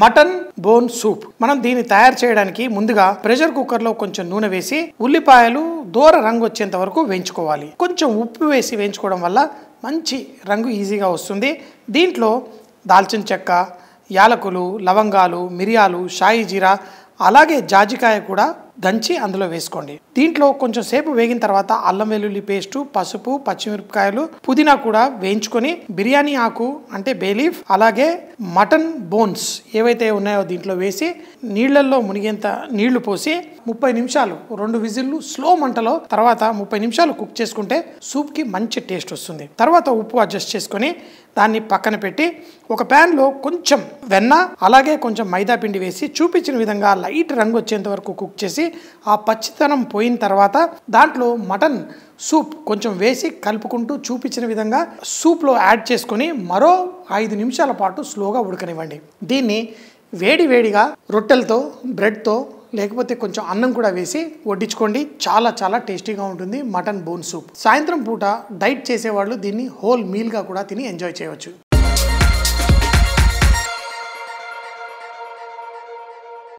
mutton bone soup మనం దీన్ని తయారు చేయడానికి ముందుగా ప్రెషర్ కుక్కర్ లో కొంచెం నూనె వేసి ఉల్లిపాయలు దూర రంగు వచ్చేంత వరకు వేయించుకోవాలి కొంచెం ఉప్పు వేసి వేయించుకోవడం వల్ల మంచి రంగు ఈజీగా వస్తుంది దీంట్లో దాల్చిన చెక్క యాలకులు లవంగాలు మిరియాలు షాయి జీరా అలాగే జాజికాయ కూడా దంచి అందులో వేసుకోండి దీంట్లో కొంచెం సేపు వేగిన తర్వాత అల్లం వెల్లుల్లి పేస్టు పసుపు పచ్చిమిరపకాయలు పుదీనా కూడా వేయించుకొని బిర్యానీ ఆకు అంటే బేలీఫ్ అలాగే మటన్ బోన్స్ ఏవైతే ఉన్నాయో దీంట్లో వేసి నీళ్లలో మునిగేంత నీళ్లు పోసి ముప్పై నిమిషాలు రెండు విజిల్లు స్లో మంటలో తర్వాత ముప్పై నిమిషాలు కుక్ చేసుకుంటే సూప్కి మంచి టేస్ట్ వస్తుంది తర్వాత ఉప్పు అడ్జస్ట్ చేసుకొని దాన్ని పక్కన పెట్టి ఒక ప్యాన్లో కొంచెం వెన్న అలాగే కొంచెం మైదా పిండి వేసి చూపించిన విధంగా లైట్ రంగు వచ్చేంత వరకు కుక్ చేసి ఆ పచ్చితనం పోయిన తర్వాత దాంట్లో మటన్ సూప్ కొంచెం వేసి కలుపుకుంటూ చూపించిన విధంగా సూప్లో యాడ్ చేసుకొని మరో ఐదు నిమిషాల పాటు స్లోగా ఉడకనివ్వండి దీన్ని వేడి వేడిగా రొట్టెలతో బ్రెడ్తో లేకపోతే కొంచెం అన్నం కూడా వేసి వడ్డించుకోండి చాలా చాలా టేస్టీగా ఉంటుంది మటన్ బోన్ సూప్ సాయంత్రం పూట డైట్ చేసేవాళ్ళు దీన్ని హోల్ మీల్గా కూడా తిని ఎంజాయ్ చేయవచ్చు